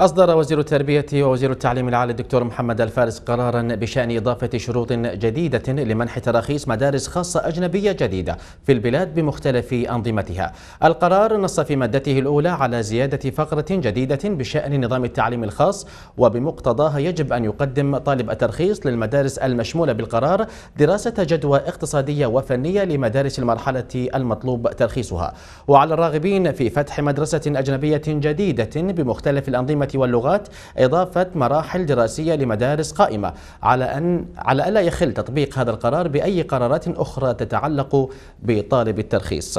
أصدر وزير التربية ووزير التعليم العالي الدكتور محمد الفارس قرارا بشأن إضافة شروط جديدة لمنح تراخيص مدارس خاصة أجنبية جديدة في البلاد بمختلف أنظمتها القرار نص في مادته الأولى على زيادة فقرة جديدة بشأن نظام التعليم الخاص وبمقتضاها يجب أن يقدم طالب الترخيص للمدارس المشمولة بالقرار دراسة جدوى اقتصادية وفنية لمدارس المرحلة المطلوب ترخيصها وعلى الراغبين في فتح مدرسة أجنبية جديدة بمختلف الأنظمة واللغات إضافة مراحل دراسية لمدارس قائمة على أن على ألا يخل تطبيق هذا القرار بأي قرارات أخرى تتعلق بطالب الترخيص